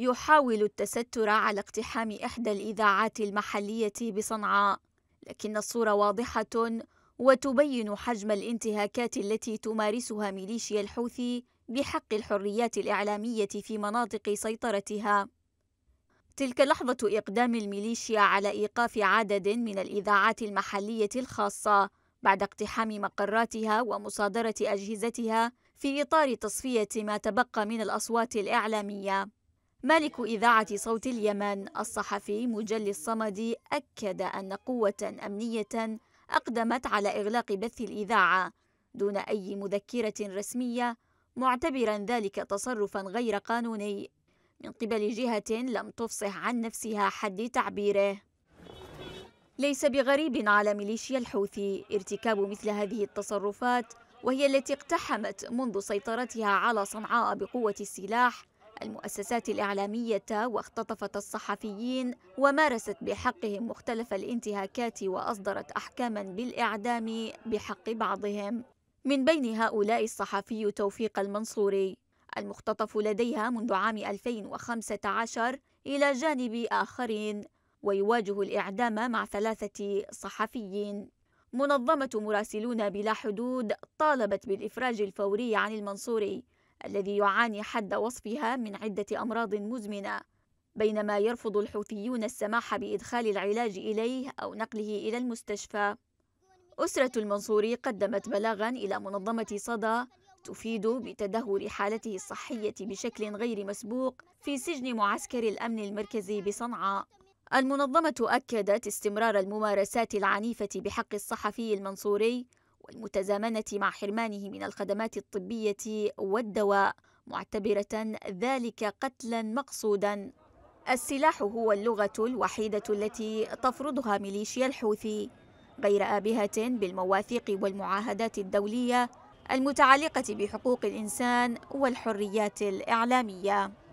يحاول التستر على اقتحام إحدى الإذاعات المحلية بصنعاء، لكن الصورة واضحة وتبين حجم الانتهاكات التي تمارسها ميليشيا الحوثي بحق الحريات الإعلامية في مناطق سيطرتها. تلك لحظة إقدام الميليشيا على إيقاف عدد من الإذاعات المحلية الخاصة بعد اقتحام مقراتها ومصادرة أجهزتها في إطار تصفية ما تبقى من الأصوات الإعلامية. مالك إذاعة صوت اليمن الصحفي مجلي الصمدي أكد أن قوة أمنية أقدمت على إغلاق بث الإذاعة دون أي مذكرة رسمية معتبرا ذلك تصرفا غير قانوني من قبل جهة لم تفصح عن نفسها حد تعبيره ليس بغريب على ميليشيا الحوثي ارتكاب مثل هذه التصرفات وهي التي اقتحمت منذ سيطرتها على صنعاء بقوة السلاح المؤسسات الإعلامية واختطفت الصحفيين ومارست بحقهم مختلف الانتهاكات وأصدرت أحكاما بالإعدام بحق بعضهم من بين هؤلاء الصحفي توفيق المنصوري المختطف لديها منذ عام 2015 إلى جانب آخرين ويواجه الإعدام مع ثلاثة صحفيين منظمة مراسلون بلا حدود طالبت بالإفراج الفوري عن المنصوري الذي يعاني حد وصفها من عدة أمراض مزمنة بينما يرفض الحوثيون السماح بإدخال العلاج إليه أو نقله إلى المستشفى أسرة المنصوري قدمت بلاغا إلى منظمة صدى تفيد بتدهور حالته الصحية بشكل غير مسبوق في سجن معسكر الأمن المركزي بصنعاء المنظمة أكدت استمرار الممارسات العنيفة بحق الصحفي المنصوري والمتزامنة مع حرمانه من الخدمات الطبية والدواء معتبرة ذلك قتلا مقصودا السلاح هو اللغة الوحيدة التي تفرضها ميليشيا الحوثي غير آبهة بالمواثيق والمعاهدات الدولية المتعلقة بحقوق الإنسان والحريات الإعلامية